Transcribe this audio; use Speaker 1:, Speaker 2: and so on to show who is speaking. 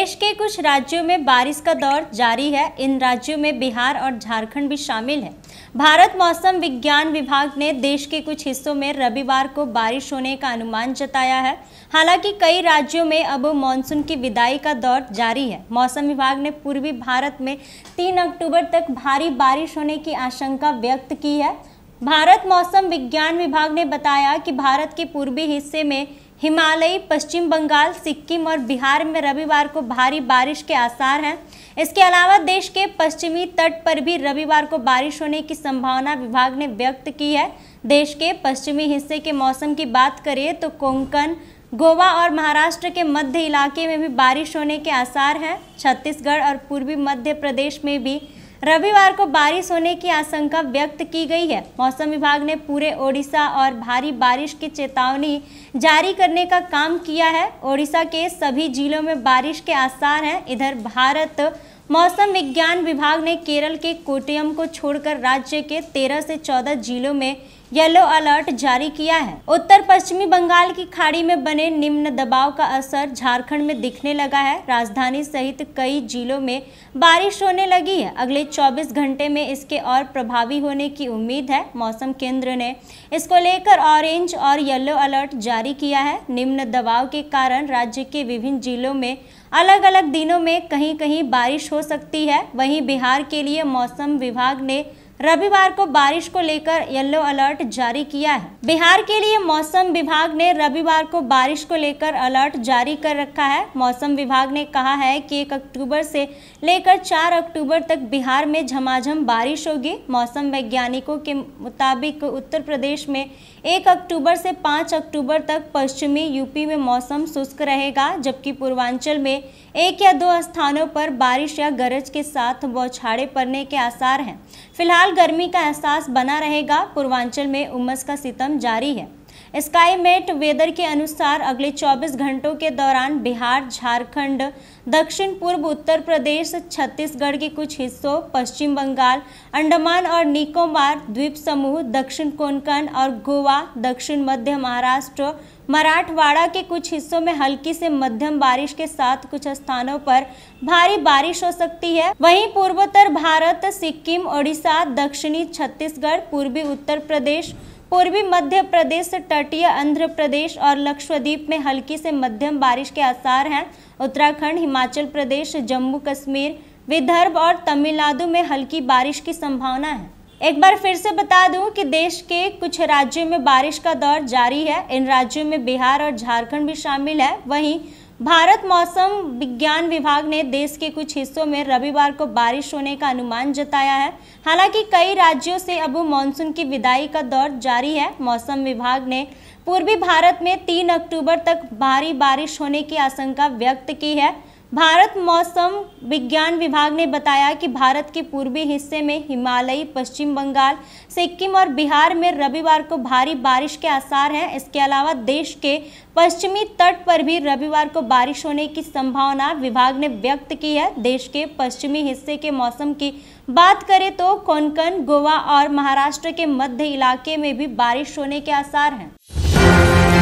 Speaker 1: देश के कुछ राज्यों में बारिश का दौर जारी है इन राज्यों में बिहार और झारखंड भी शामिल है भारत मौसम विज्ञान विभाग ने देश के कुछ हिस्सों में रविवार को बारिश होने का अनुमान जताया है हालांकि कई राज्यों में अब मानसून की विदाई का दौर जारी है मौसम विभाग ने पूर्वी भारत में तीन अक्टूबर तक भारी बारिश होने की आशंका व्यक्त की है भारत मौसम विज्ञान विभाग ने बताया कि भारत के पूर्वी हिस्से में हिमालयी पश्चिम बंगाल सिक्किम और बिहार में रविवार को भारी बारिश के आसार हैं इसके अलावा देश के पश्चिमी तट पर भी रविवार को बारिश होने की संभावना विभाग ने व्यक्त की है देश के पश्चिमी हिस्से के मौसम की बात करें तो कोंकण गोवा और महाराष्ट्र के मध्य इलाके में भी बारिश होने के आसार हैं छत्तीसगढ़ और पूर्वी मध्य प्रदेश में भी रविवार को बारिश होने की आशंका व्यक्त की गई है मौसम विभाग ने पूरे ओडिशा और भारी बारिश की चेतावनी जारी करने का काम किया है ओडिशा के सभी जिलों में बारिश के आसार हैं इधर भारत मौसम विज्ञान विभाग ने केरल के कोटियम को छोड़कर राज्य के तेरह से चौदह जिलों में येलो अलर्ट जारी किया है उत्तर पश्चिमी बंगाल की खाड़ी में बने निम्न दबाव का असर झारखंड में दिखने लगा है राजधानी सहित कई जिलों में बारिश होने लगी है अगले 24 घंटे में इसके और प्रभावी होने की उम्मीद है मौसम केंद्र ने इसको लेकर ऑरेंज और येलो अलर्ट जारी किया है निम्न दबाव के कारण राज्य के विभिन्न जिलों में अलग अलग दिनों में कहीं कहीं बारिश हो सकती है वहीं बिहार के लिए मौसम विभाग ने रविवार को बारिश को लेकर येलो अलर्ट जारी किया है बिहार के लिए मौसम विभाग ने रविवार को बारिश को लेकर अलर्ट जारी कर रखा है मौसम विभाग ने कहा है कि एक अक्टूबर से लेकर चार अक्टूबर तक बिहार में झमाझम बारिश होगी मौसम वैज्ञानिकों के मुताबिक उत्तर प्रदेश में एक अक्टूबर से पाँच अक्टूबर तक पश्चिमी यूपी में मौसम शुष्क रहेगा जबकि पूर्वांचल में एक या दो स्थानों पर बारिश या गरज के साथ बौछाड़े पड़ने के आसार हैं फिलहाल फिलहाल गर्मी का एहसास बना रहेगा पूर्वांचल में उमस का सितम जारी है स्काई मेट वेदर के अनुसार अगले 24 घंटों के दौरान बिहार झारखंड दक्षिण पूर्व उत्तर प्रदेश छत्तीसगढ़ के कुछ हिस्सों पश्चिम बंगाल अंडमान और निकोबार द्वीप समूह दक्षिण कोंकण और गोवा दक्षिण मध्य महाराष्ट्र मराठवाड़ा के कुछ हिस्सों में हल्की से मध्यम बारिश के साथ कुछ स्थानों पर भारी बारिश हो सकती है वहीं पूर्वोत्तर भारत सिक्किम ओडिशा दक्षिणी छत्तीसगढ़ पूर्वी उत्तर प्रदेश पूर्वी मध्य प्रदेश तटीय आंध्र प्रदेश और लक्षद्वीप में हल्की से मध्यम बारिश के आसार हैं उत्तराखंड हिमाचल प्रदेश जम्मू कश्मीर विदर्भ और तमिलनाडु में हल्की बारिश की संभावना है एक बार फिर से बता दूं कि देश के कुछ राज्यों में बारिश का दौर जारी है इन राज्यों में बिहार और झारखंड भी शामिल है वहीं भारत मौसम विज्ञान विभाग ने देश के कुछ हिस्सों में रविवार को बारिश होने का अनुमान जताया है हालांकि कई राज्यों से अब मानसून की विदाई का दौर जारी है मौसम विभाग ने पूर्वी भारत में 3 अक्टूबर तक भारी बारिश होने की आशंका व्यक्त की है भारत मौसम विज्ञान विभाग ने बताया कि भारत के पूर्वी हिस्से में हिमालयी पश्चिम बंगाल सिक्किम और बिहार में रविवार को भारी बारिश के आसार हैं इसके अलावा देश के पश्चिमी तट पर भी रविवार को बारिश होने की संभावना विभाग ने व्यक्त की है देश के पश्चिमी हिस्से के मौसम की बात करें तो कोंकण गोवा और महाराष्ट्र के मध्य इलाके में भी बारिश होने के आसार हैं